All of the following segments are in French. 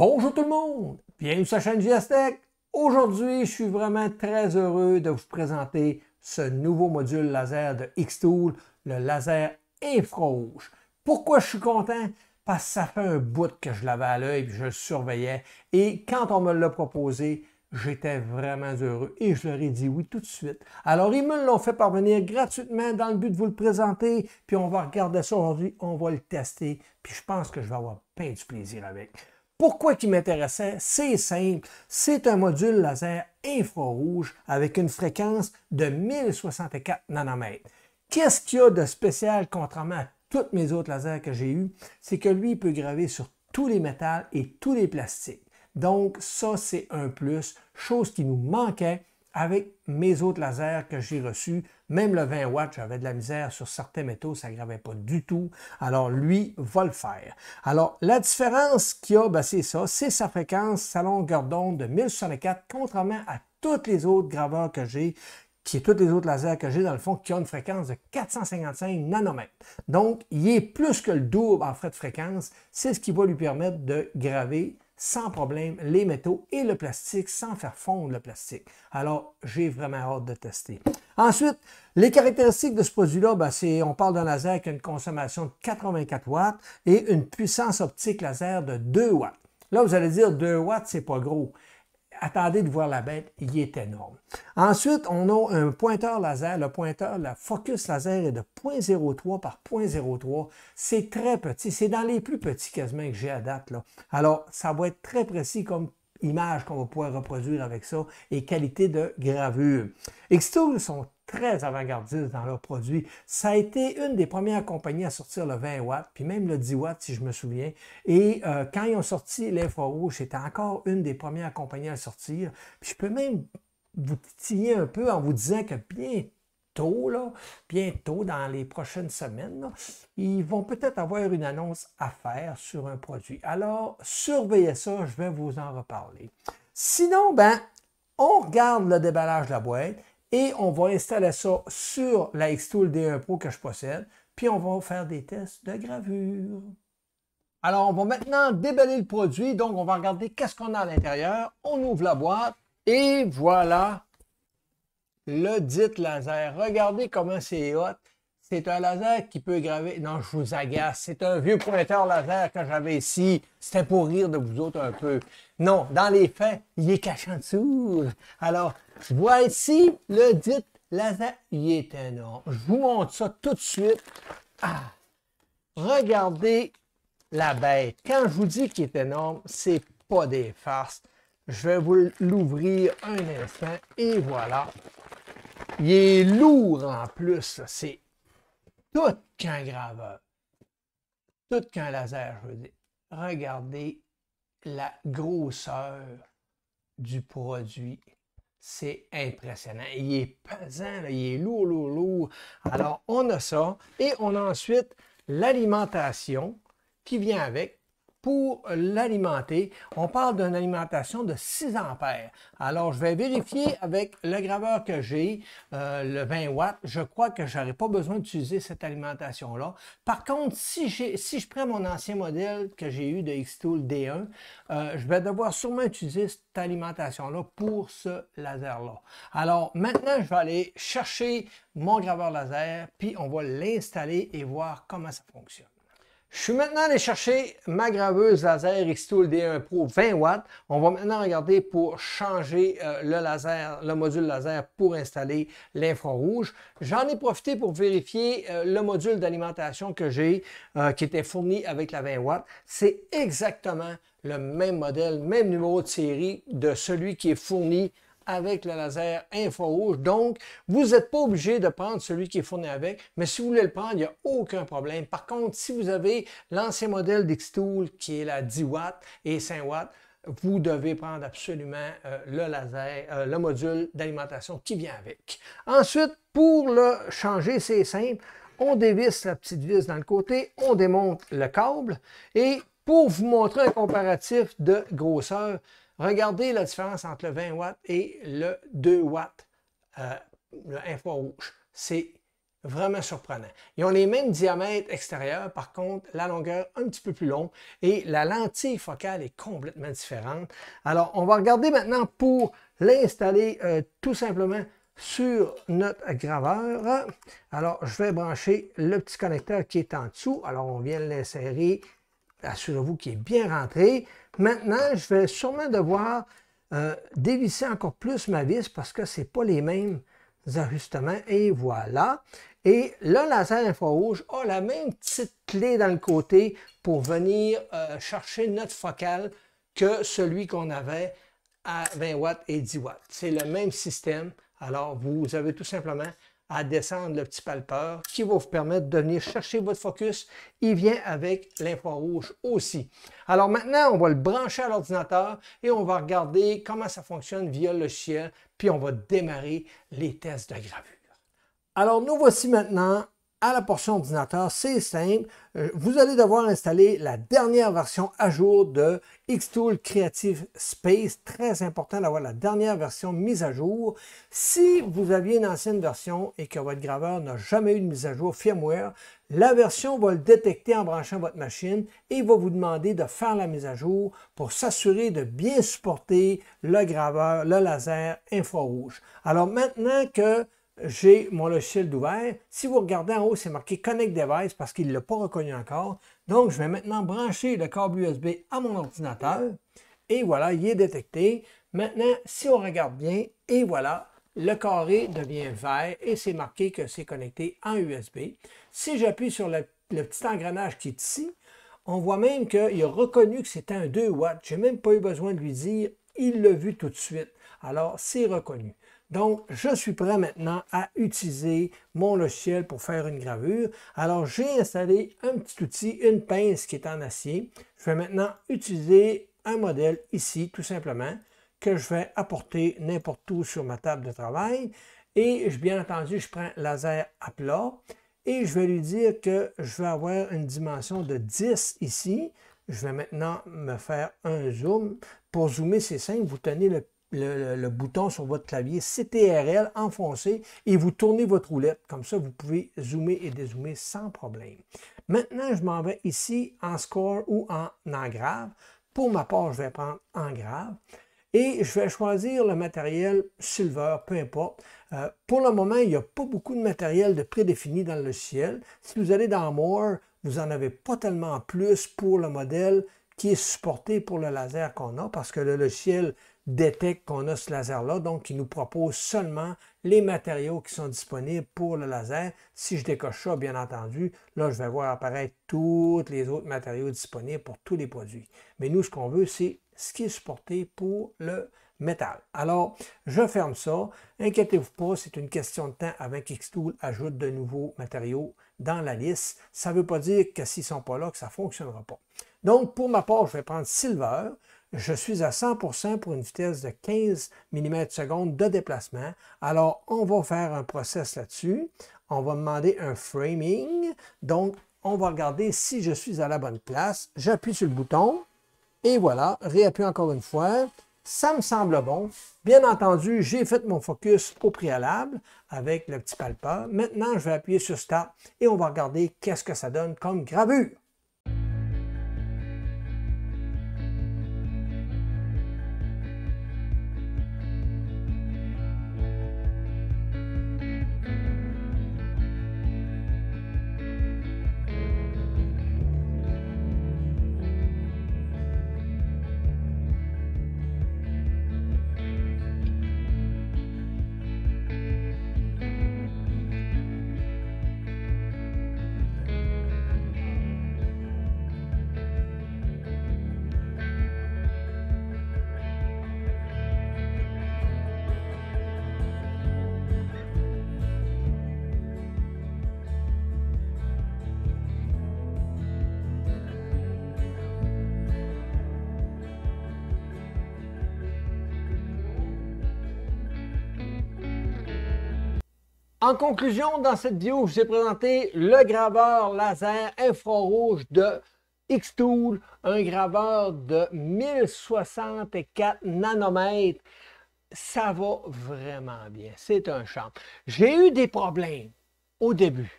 Bonjour tout le monde, bienvenue sur la chaîne Viastec. Aujourd'hui, je suis vraiment très heureux de vous présenter ce nouveau module laser de X-Tool, le laser infrarouge. Pourquoi je suis content? Parce que ça fait un bout que je l'avais à l'œil et je le surveillais. Et quand on me l'a proposé, j'étais vraiment heureux et je leur ai dit oui tout de suite. Alors, ils me l'ont fait parvenir gratuitement dans le but de vous le présenter. Puis on va regarder ça aujourd'hui, on va le tester. Puis je pense que je vais avoir plein du plaisir avec. Pourquoi qui m'intéressait? C'est simple. C'est un module laser infrarouge avec une fréquence de 1064 nanomètres. Qu'est-ce qu'il y a de spécial contrairement à toutes mes autres lasers que j'ai eu? C'est que lui, peut graver sur tous les métals et tous les plastiques. Donc ça, c'est un plus, chose qui nous manquait avec mes autres lasers que j'ai reçus. Même le 20 watts, j'avais de la misère sur certains métaux, ça ne gravait pas du tout. Alors lui va le faire. Alors la différence qu'il y a, ben, c'est ça, c'est sa fréquence, sa longueur d'onde de 1064, contrairement à toutes les autres graveurs que j'ai qui est toutes les autres lasers que j'ai dans le fond, qui ont une fréquence de 455 nanomètres. Donc, il est plus que le double en frais de fréquence. C'est ce qui va lui permettre de graver sans problème les métaux et le plastique sans faire fondre le plastique. Alors, j'ai vraiment hâte de tester. Ensuite, les caractéristiques de ce produit-là, ben, on parle d'un laser qui une consommation de 84 watts et une puissance optique laser de 2 watts. Là, vous allez dire 2 watts, c'est pas gros attendez de voir la bête, il est énorme. Ensuite, on a un pointeur laser. Le pointeur, la focus laser est de 0.03 par 0.03. C'est très petit. C'est dans les plus petits quasiment que j'ai à date. Là. Alors, ça va être très précis comme images qu'on va pouvoir reproduire avec ça et qualité de gravure. Xtool sont très avant-gardistes dans leurs produits. Ça a été une des premières compagnies à sortir le 20 watts, puis même le 10 watts si je me souviens. Et euh, quand ils ont sorti l'infrarouge, c'était encore une des premières compagnies à sortir. Puis je peux même vous titiller un peu en vous disant que bien bientôt, dans les prochaines semaines, ils vont peut-être avoir une annonce à faire sur un produit. Alors, surveillez ça, je vais vous en reparler. Sinon, ben, on regarde le déballage de la boîte et on va installer ça sur la X-Tool D1 Pro que je possède, puis on va faire des tests de gravure. Alors, on va maintenant déballer le produit. Donc, on va regarder qu'est-ce qu'on a à l'intérieur. On ouvre la boîte et voilà le dit laser. Regardez comment c'est hot. C'est un laser qui peut graver. Non, je vous agace. C'est un vieux pointeur laser que j'avais ici. C'était pour rire de vous autres un peu. Non, dans les faits, il est cachant en dessous. Alors, ici, le dit laser. Il est énorme. Je vous montre ça tout de suite. Ah! Regardez la bête. Quand je vous dis qu'il est énorme, c'est pas des farces. Je vais vous l'ouvrir un instant et voilà. Il est lourd en plus. C'est tout qu'un graveur. Tout qu'un laser, je veux dire. Regardez la grosseur du produit. C'est impressionnant. Il est pesant, il est lourd, lourd, lourd. Alors, on a ça. Et on a ensuite l'alimentation qui vient avec pour l'alimenter, on parle d'une alimentation de 6 ampères. Alors, je vais vérifier avec le graveur que j'ai, euh, le 20 watts. Je crois que je pas besoin d'utiliser cette alimentation-là. Par contre, si, je prends mon ancien modèle que j'ai eu de X-Tool D1, euh, je vais devoir sûrement utiliser cette alimentation-là pour ce laser-là. Alors, maintenant, je vais aller chercher mon graveur laser, puis on va l'installer et voir comment ça fonctionne. Je suis maintenant allé chercher ma graveuse laser Xtool D1 Pro 20 watts. On va maintenant regarder pour changer euh, le laser, le module laser pour installer l'infrarouge. J'en ai profité pour vérifier euh, le module d'alimentation que j'ai, euh, qui était fourni avec la 20 watts. C'est exactement le même modèle, même numéro de série de celui qui est fourni avec le laser infrarouge. Donc, vous n'êtes pas obligé de prendre celui qui est fourni avec, mais si vous voulez le prendre, il n'y a aucun problème. Par contre, si vous avez l'ancien modèle d'Xtool qui est la 10 watts et 5 watts, vous devez prendre absolument euh, le laser, euh, le module d'alimentation qui vient avec. Ensuite, pour le changer, c'est simple. On dévisse la petite vis dans le côté, on démonte le câble et pour vous montrer un comparatif de grosseur, Regardez la différence entre le 20 watts et le 2 watts, euh, le infrarouge. C'est vraiment surprenant. Ils ont les mêmes diamètres extérieurs, par contre, la longueur un petit peu plus longue et la lentille focale est complètement différente. Alors, on va regarder maintenant pour l'installer euh, tout simplement sur notre graveur. Alors, je vais brancher le petit connecteur qui est en dessous. Alors, on vient l'insérer. Assurez-vous qu'il est bien rentré. Maintenant, je vais sûrement devoir euh, dévisser encore plus ma vis parce que ce n'est pas les mêmes ajustements. Et voilà. Et le laser infrarouge a la même petite clé dans le côté pour venir euh, chercher notre focale que celui qu'on avait à 20 watts et 10 watts. C'est le même système. Alors, vous avez tout simplement à descendre le petit palpeur qui va vous permettre de venir chercher votre focus. Il vient avec rouge aussi. Alors maintenant, on va le brancher à l'ordinateur et on va regarder comment ça fonctionne via le logiciel, puis on va démarrer les tests de gravure. Alors nous voici maintenant à la portion ordinateur, c'est simple. Euh, vous allez devoir installer la dernière version à jour de Xtool Creative Space. Très important d'avoir la dernière version mise à jour. Si vous aviez une ancienne version et que votre graveur n'a jamais eu de mise à jour firmware, la version va le détecter en branchant votre machine et va vous demander de faire la mise à jour pour s'assurer de bien supporter le graveur, le laser infrarouge. Alors maintenant que j'ai mon logiciel d'ouvert. Si vous regardez en haut, c'est marqué Connect Device parce qu'il ne l'a pas reconnu encore. Donc, je vais maintenant brancher le câble USB à mon ordinateur. Et voilà, il est détecté. Maintenant, si on regarde bien, et voilà, le carré devient vert et c'est marqué que c'est connecté en USB. Si j'appuie sur le, petit engrenage qui est ici, on voit même qu'il a reconnu que c'était un 2 watts. Je n'ai même pas eu besoin de lui dire, il l'a vu tout de suite. Alors, c'est reconnu. Donc, je suis prêt maintenant à utiliser mon logiciel pour faire une gravure. Alors, j'ai installé un petit outil, une pince qui est en acier. Je vais maintenant utiliser un modèle ici, tout simplement, que je vais apporter n'importe où sur ma table de travail. Et bien entendu, je prends laser à plat et je vais lui dire que je vais avoir une dimension de 10 ici. Je vais maintenant me faire un zoom. Pour zoomer, ces simple, vous tenez le le, bouton sur votre clavier CTRL enfoncé et vous tournez votre roulette. Comme ça, vous pouvez zoomer et dézoomer sans problème. Maintenant, je m'en vais ici en score ou en engrave. Pour ma part, je vais prendre grave Et je vais choisir le matériel silver, peu importe. Euh, pour le moment, il n'y a pas beaucoup de matériel de prédéfini dans le logiciel. Si vous allez dans More, vous n'en avez pas tellement plus pour le modèle qui est supporté pour le laser qu'on a parce que le logiciel détecte qu'on a ce laser-là, donc il nous propose seulement les matériaux qui sont disponibles pour le laser. Si je décoche ça, bien entendu, là, je vais voir apparaître tous les autres matériaux disponibles pour tous les produits. Mais nous, ce qu'on veut, c'est ce qui est supporté pour le métal. Alors, je ferme ça. Inquiétez-vous pas, c'est une question de temps avant qu'Xtool ajoute de nouveaux matériaux dans la liste. Ça ne veut pas dire que s'ils ne sont pas là, que ça ne fonctionnera pas. Donc, pour ma part, je vais prendre Silver je suis à 100% pour une vitesse de 15 mm seconde de déplacement. Alors, on va faire un process là-dessus. On va demander un framing. Donc, on va regarder si je suis à la bonne place. J'appuie sur le bouton. Et voilà, réappuie encore une fois. Ça me semble bon. Bien entendu, j'ai fait mon focus au préalable avec le petit palpa. Maintenant, je vais appuyer sur Start et on va regarder qu'est-ce que ça donne comme gravure. En conclusion, dans cette vidéo, je vous ai présenté le graveur laser infrarouge de X-Tool, un graveur de 1064 nanomètres. Ça va vraiment bien. C'est un champ. J'ai eu des problèmes au début.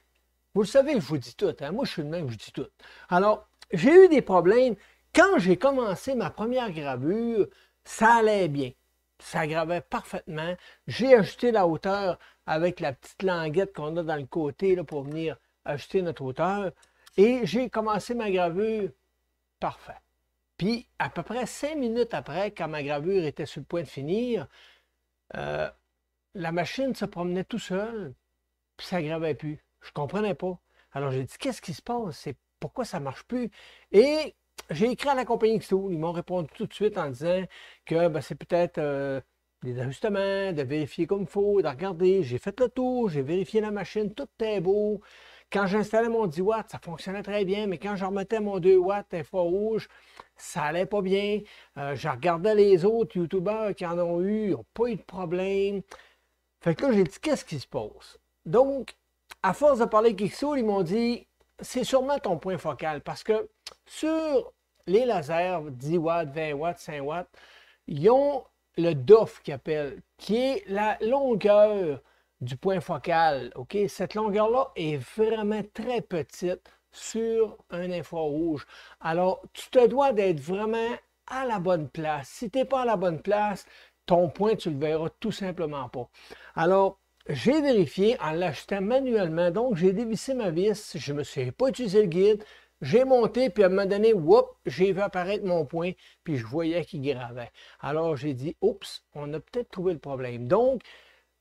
Vous le savez, je vous dis tout. Hein. Moi, je suis le même, je vous dis tout. Alors, j'ai eu des problèmes. Quand j'ai commencé ma première gravure, ça allait bien ça gravait parfaitement. J'ai ajusté la hauteur avec la petite languette qu'on a dans le côté là, pour venir ajuster notre hauteur. Et j'ai commencé ma gravure parfait. Puis, à peu près cinq minutes après, quand ma gravure était sur le point de finir, euh, la machine se promenait tout seul, puis ça gravait plus. Je comprenais pas. Alors, j'ai dit, qu'est-ce qui se passe? C'est pourquoi ça marche plus? Et j'ai écrit à la compagnie Xo, Ils m'ont répondu tout de suite en disant que ben, c'est peut-être euh, des ajustements, de vérifier comme il faut, de regarder. J'ai fait le tour, j'ai vérifié la machine, tout était beau. Quand j'installais mon 10 watts, ça fonctionnait très bien, mais quand je remettais mon 2 watts infrarouge, ça allait pas bien. Euh, je regardais les autres YouTubeurs qui en ont eu, ils n'ont pas eu de problème. Fait que là, j'ai dit, qu'est-ce qui se passe? Donc, à force de parler avec XO, ils m'ont dit, c'est sûrement ton point focal parce que sur les lasers 10 watts, 20 watts, 5 watts, ils ont le DOF qui appelle, qui est la longueur du point focal. OK? Cette longueur-là est vraiment très petite sur un infrarouge. Alors, tu te dois d'être vraiment à la bonne place. Si tu n'es pas à la bonne place, ton point, tu le verras tout simplement pas. Alors, j'ai vérifié en l'achetant manuellement. Donc, j'ai dévissé ma vis. Je ne me suis pas utilisé le guide. J'ai monté, puis à un moment donné, whoop, j'ai vu apparaître mon point, puis je voyais qu'il gravait. Alors j'ai dit, oups, on a peut-être trouvé le problème. Donc,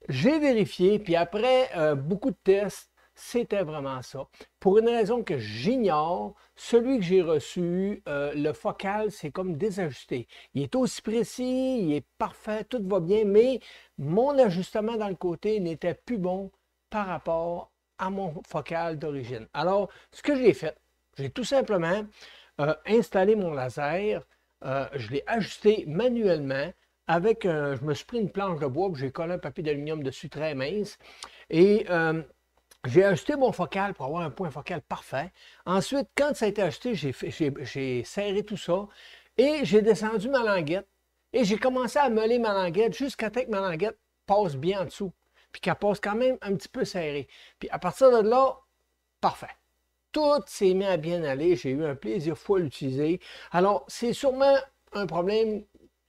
j'ai vérifié, puis après euh, beaucoup de tests, c'était vraiment ça. Pour une raison que j'ignore, celui que j'ai reçu, euh, le focal, c'est comme désajusté. Il est aussi précis, il est parfait, tout va bien, mais mon ajustement dans le côté n'était plus bon par rapport à mon focal d'origine. Alors, ce que j'ai fait, j'ai tout simplement euh, installé mon laser, euh, je l'ai ajusté manuellement avec, euh, je me suis pris une planche de bois, j'ai collé un papier d'aluminium dessus très mince et j'ai ajusté mon focal pour avoir un point focal parfait. Ensuite, quand ça a été ajusté, j'ai serré tout ça et j'ai descendu ma languette et j'ai commencé à meuler ma languette jusqu'à ce que ma languette passe bien en dessous, puis qu'elle passe quand même un petit peu serrée. Puis à partir de là, parfait tout s'est mis à bien aller. J'ai eu un plaisir fou à l'utiliser. Alors, c'est sûrement un problème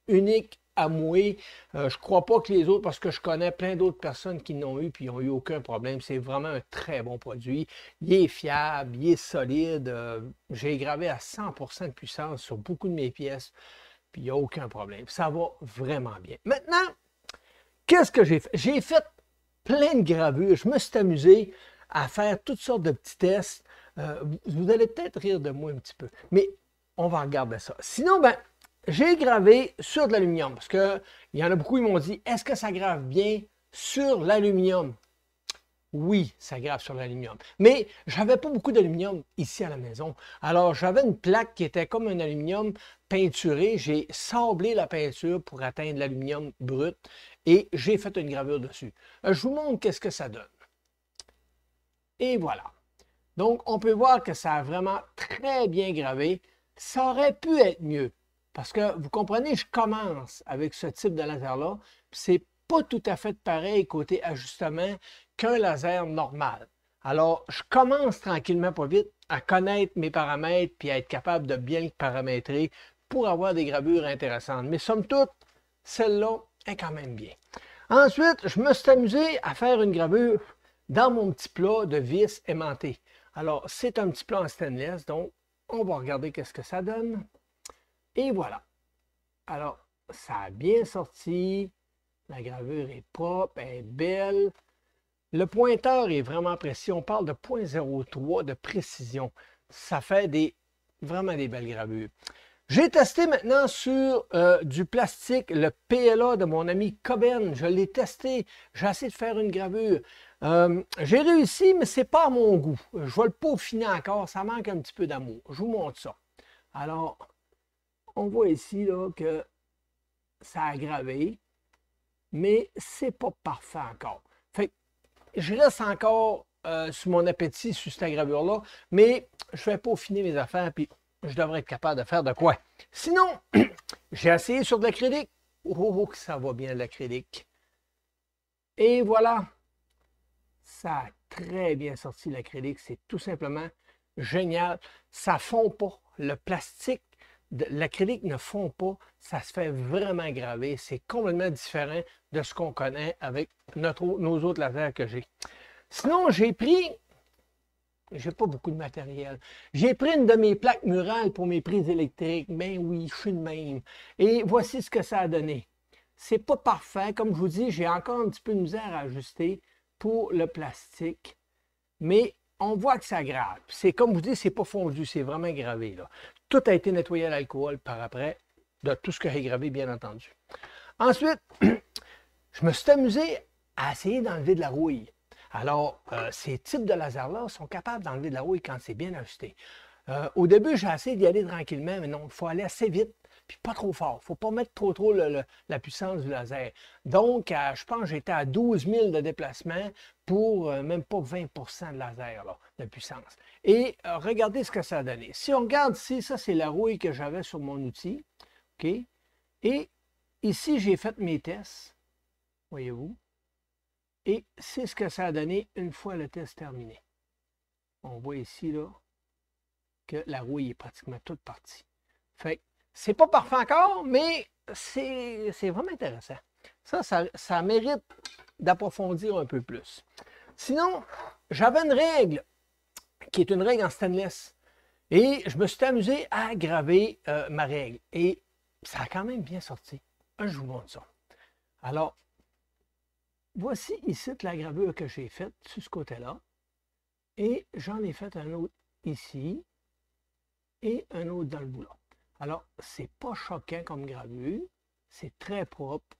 unique à mouer. Euh, je ne crois pas que les autres, parce que je connais plein d'autres personnes qui n'ont eu puis n'ont eu aucun problème. C'est vraiment un très bon produit. Il est fiable, il est solide. Euh, j'ai gravé à 100% de puissance sur beaucoup de mes pièces. Puis il n'y a aucun problème. Ça va vraiment bien. Maintenant, qu'est-ce que j'ai fait? J'ai fait plein de gravures. Je me suis amusé à faire toutes sortes de petits tests. Euh, vous allez peut-être rire de moi un petit peu, mais on va regarder ça. Sinon, ben, j'ai gravé sur de l'aluminium parce que il y en a beaucoup qui m'ont dit est-ce que ça grave bien sur l'aluminium Oui, ça grave sur l'aluminium. Mais j'avais pas beaucoup d'aluminium ici à la maison. Alors, j'avais une plaque qui était comme un aluminium peinturé. J'ai sablé la peinture pour atteindre l'aluminium brut et j'ai fait une gravure dessus. Euh, je vous montre qu'est-ce que ça donne. Et voilà. Donc, on peut voir que ça a vraiment très bien gravé. Ça aurait pu être mieux. Parce que, vous comprenez, je commence avec ce type de laser-là. C'est pas tout à fait pareil côté ajustement qu'un laser normal. Alors, je commence tranquillement, pas vite, à connaître mes paramètres puis à être capable de bien le paramétrer pour avoir des gravures intéressantes. Mais somme toute, celle-là est quand même bien. Ensuite, je me suis amusé à faire une gravure dans mon petit plat de vis aimanté. Alors, c'est un petit plan en stainless, donc on va regarder qu'est-ce que ça donne. Et voilà. Alors, ça a bien sorti. La gravure est propre, elle est belle. Le pointeur est vraiment précis. On parle de 0.03 de précision. Ça fait vraiment des belles gravures. J'ai testé maintenant sur euh, du plastique le PLA de mon ami Coben. Je l'ai testé. J'ai essayé de faire une gravure. Euh, j'ai réussi, mais c'est pas à mon goût. Je vais le peaufiner encore, ça manque un petit peu d'amour. Je vous montre ça. Alors, on voit ici là, que ça a gravé, mais c'est pas parfait encore. Fait je reste encore euh, sur mon appétit sur cette gravure-là, mais je vais peaufiner mes affaires, puis je devrais être capable de faire de quoi. Sinon, j'ai essayé sur de l'acrylique. Oh, oh, oh, que ça va bien l'acrylique. Et voilà, ça a très bien sorti l'acrylique. C'est tout simplement génial. Ça ne fond pas. Le plastique, l'acrylique ne fond pas. Ça se fait vraiment graver. C'est complètement différent de ce qu'on connaît avec nos autres lasers que j'ai. Sinon, j'ai pris je n'ai pas beaucoup de matériel. J'ai pris une de mes plaques murales pour mes prises électriques. Mais ben oui, je suis de même. Et voici ce que ça a donné. C'est pas parfait. Comme je vous dis, j'ai encore un petit peu de misère à ajuster pour le plastique, mais on voit que ça grave. C'est comme vous dites, c'est pas fondu, c'est vraiment gravé. Là. Tout a été nettoyé à l'alcool par après, de tout ce que est gravé, bien entendu. Ensuite, je me suis amusé à essayer d'enlever de la rouille. Alors, euh, ces types de lasers-là sont capables d'enlever de la rouille quand c'est bien ajusté. Euh, au début, j'ai essayé d'y aller tranquillement, mais non, il faut aller assez vite puis pas trop fort. faut pas mettre trop trop la puissance du laser. Donc, je pense que j'étais à 12 000 de déplacement pour euh, même pas 20 de laser là, de puissance. Et euh, regardez ce que ça a donné. Si on regarde ici, ça c'est la rouille que j'avais sur mon outil. OK? Et ici, j'ai fait mes tests. Voyez-vous? Et c'est ce que ça a donné une fois le test terminé. On voit ici là, que la rouille est pratiquement toute partie. Fait c'est pas parfait encore, mais c'est vraiment intéressant. Ça, ça, mérite d'approfondir un peu plus. Sinon, j'avais une règle qui est une règle en stainless. Et je me suis amusé à graver euh, ma règle. Et ça a quand même bien sorti. Je vous montre ça. Alors, voici ici la gravure que j'ai faite sur ce côté-là. Et j'en ai fait un autre ici et un autre dans le boulot. Alors, c'est pas choquant comme gravure. C'est très propre.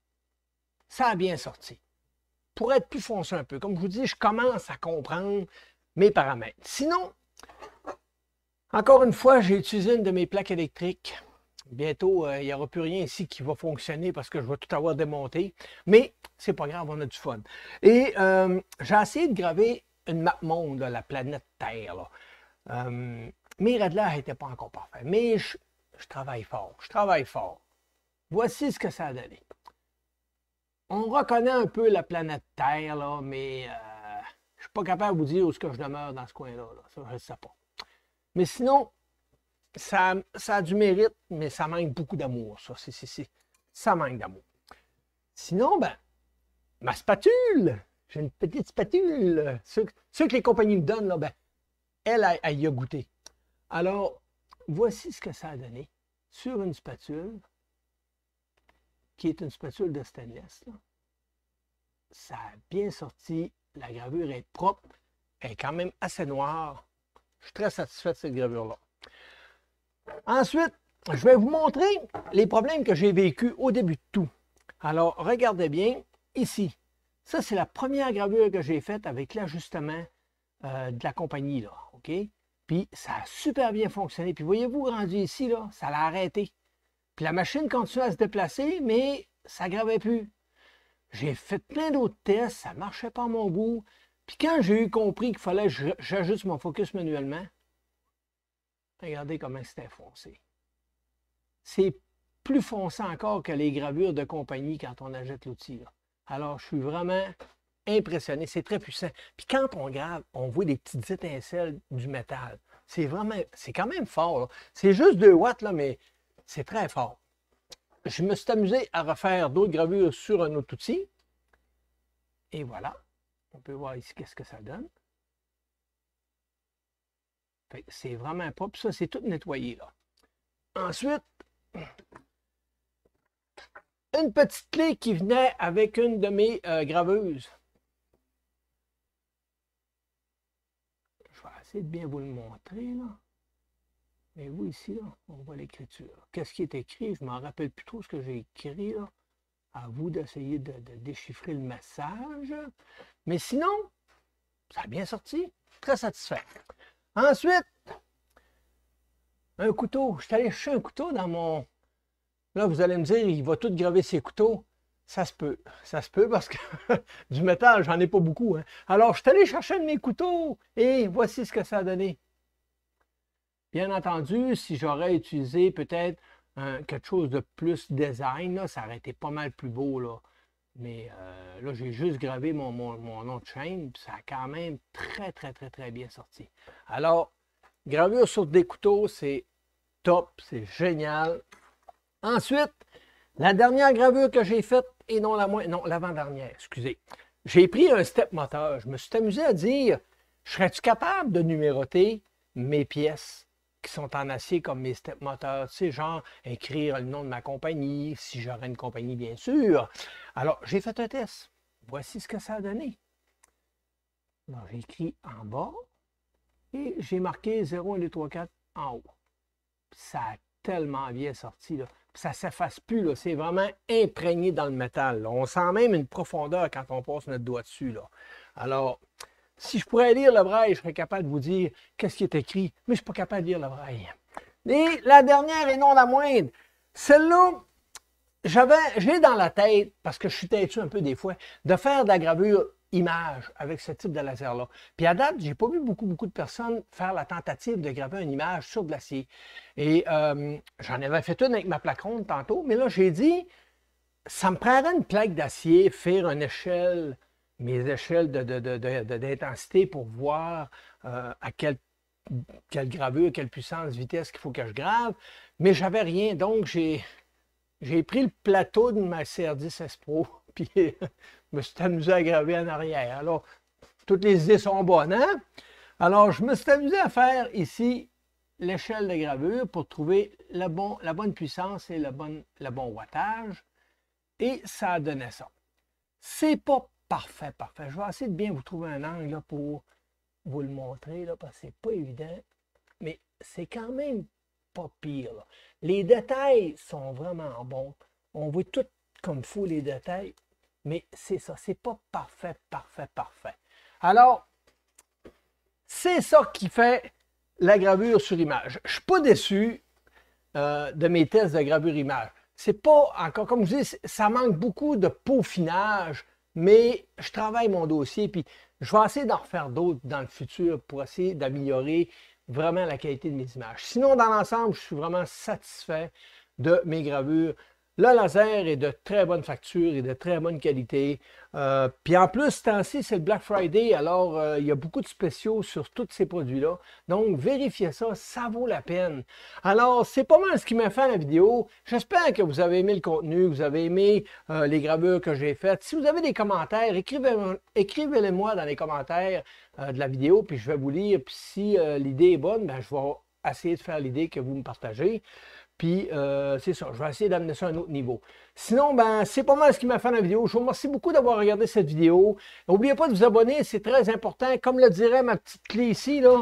Ça a bien sorti. Pour être plus foncé un peu, comme je vous dis, je commence à comprendre mes paramètres. Sinon, encore une fois, j'ai utilisé une de mes plaques électriques. Bientôt, euh, il n'y aura plus rien ici qui va fonctionner parce que je vais tout avoir démonté. Mais c'est pas grave, on a du fun. Et euh, j'ai essayé de graver une map monde, de la planète Terre. Euh, mes radlers n'étaient pas encore parfaits. Mais je, je travaille fort, je travaille fort. Voici ce que ça a donné. On reconnaît un peu la planète Terre, là, mais euh, je ne suis pas capable de vous dire où ce que je demeure dans ce coin-là. Ça, je ne sais pas. Mais sinon, ça, ça, a du mérite, mais ça manque beaucoup d'amour, ça. ça manque d'amour. Sinon, ben, ma spatule, j'ai une petite spatule. Ceux, que les compagnies me donnent, là, ben, elle, elle, elle y a goûté. Alors, voici ce que ça a donné sur une spatule, qui est une spatule de stainless. Ça a bien sorti, la gravure est propre, elle est quand même assez noire. Je suis très satisfait de cette gravure-là. Ensuite, je vais vous montrer les problèmes que j'ai vécu au début de tout. Alors, regardez bien ici. Ça, c'est la première gravure que j'ai faite avec l'ajustement euh, de la compagnie. Là, puis ça a super bien fonctionné. Puis voyez-vous, rendu ici, là, ça l'a arrêté. Puis la machine continue à se déplacer, mais ça gravait plus. J'ai fait plein d'autres tests, ça ne marchait pas à mon goût. Puis quand j'ai eu compris qu'il fallait que j'ajuste mon focus manuellement, regardez comment c'était foncé. C'est plus foncé encore que les gravures de compagnie quand on ajoute l'outil. Alors, je suis vraiment impressionné, c'est très puissant. Puis quand on grave, on voit des petites étincelles du métal. C'est vraiment, c'est quand même fort. C'est juste 2 watts, là, mais c'est très fort. Je me suis amusé à refaire d'autres gravures sur un autre outil. Et voilà. On peut voir ici qu'est-ce que ça donne. C'est vraiment propre. Ça, c'est tout nettoyé, là. Ensuite, une petite clé qui venait avec une de mes euh, graveuses. C'est de bien vous le montrer, là. Mais vous, ici, on voit l'écriture. Qu'est-ce qui est écrit? Je m'en rappelle plus trop ce que j'ai écrit, là. À vous d'essayer de, de, déchiffrer le message. Mais sinon, ça a bien sorti. Très satisfait. Ensuite, un couteau. Je suis allé chercher un couteau dans mon... Là, vous allez me dire, il va tout graver ses couteaux. Ça se peut. Ça se peut parce que du métal, j'en ai pas beaucoup. Hein. Alors, je suis allé chercher mes couteaux et voici ce que ça a donné. Bien entendu, si j'aurais utilisé peut-être euh, quelque chose de plus design, ça aurait été pas mal plus beau. Là. Mais euh, là, j'ai juste gravé mon, mon, mon, chaîne, ça a quand même très, très, très, très bien sorti. Alors, gravure sur des couteaux, c'est top, c'est génial. Ensuite, la dernière gravure que j'ai faite, et non la moins, non, l'avant-dernière, excusez. J'ai pris un step moteur. Je me suis amusé à dire, serais-tu capable de numéroter mes pièces qui sont en acier comme mes step moteurs, tu sais, genre écrire le nom de ma compagnie, si j'aurais une compagnie, bien sûr. Alors, j'ai fait un test. Voici ce que ça a donné. J'ai écrit en bas et j'ai marqué 0, 1, 2, 3, 4 en haut. Ça a tellement bien sorti. Là ça ne s'efface plus. C'est vraiment imprégné dans le métal. On sent même une profondeur quand on passe notre doigt dessus. Là. Alors, si je pourrais lire le braille, je serais capable de vous dire qu'est-ce qui est écrit, mais je ne suis pas capable de lire le braille. Et la dernière et non la moindre, celle-là, j'avais, j'ai dans la tête, parce que je suis têtu un peu des fois, de faire de la gravure image avec ce type de laser-là. Puis à date, j'ai pas vu beaucoup, beaucoup de personnes faire la tentative de graver une image sur de l'acier. Et euh, j'en avais fait une avec ma plaque ronde tantôt, mais là, j'ai dit, ça me prendrait une plaque d'acier, faire une échelle, mes échelles d'intensité de, de, pour voir euh, à quelle, quel gravure, quelle puissance, vitesse qu'il faut que je grave. Mais j'avais rien, donc j'ai pris le plateau de ma CR10S Pro, puis je me suis amusé à graver en arrière. Alors, toutes les idées sont bonnes, hein? Alors, je me suis amusé à faire ici l'échelle de gravure pour trouver la, bonne puissance et le bon, le wattage. Et ça a donné ça. C'est pas parfait, parfait. Je vais essayer de bien vous trouver un angle pour vous le montrer, là, parce que c'est pas évident. Mais c'est quand même pas pire. Les détails sont vraiment bons. On voit tout comme fou les détails. Mais c'est ça, c'est pas parfait, parfait, parfait. Alors, c'est ça qui fait la gravure sur image. Je suis pas déçu euh, de mes tests de gravure image. C'est pas encore, comme je dis, ça manque beaucoup de peaufinage, mais je travaille mon dossier, puis je vais essayer d'en refaire d'autres dans le futur pour essayer d'améliorer vraiment la qualité de mes images. Sinon, dans l'ensemble, je suis vraiment satisfait de mes gravures. Le laser est de très bonne facture et de très bonne qualité. Euh, puis en plus, ce temps c'est le Black Friday, alors euh, il y a beaucoup de spéciaux sur tous ces produits-là. Donc, vérifiez ça, ça vaut la peine. Alors, c'est pas mal ce qui m'a fait la vidéo. J'espère que vous avez aimé le contenu, que vous avez aimé euh, les gravures que j'ai faites. Si vous avez des commentaires, écrivez-les-moi dans les commentaires de la vidéo, puis je vais vous lire. Puis si l'idée est bonne, ben, je vais essayer de faire l'idée que vous me partagez. Puis euh, c'est ça, je vais essayer d'amener ça à un autre niveau. Sinon, ben, c'est pas mal ce qui m'a fait la vidéo. Je vous remercie beaucoup d'avoir regardé cette vidéo. N'oubliez pas de vous abonner, c'est très important. Comme le dirait ma petite clé ici, là,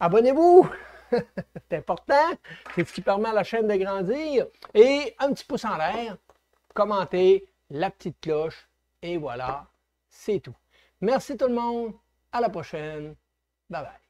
abonnez-vous! c'est important, c'est ce qui permet à la chaîne de grandir. Et un petit pouce en l'air, commentez, la petite cloche, et voilà, c'est tout. Merci tout le monde, à la prochaine, bye bye.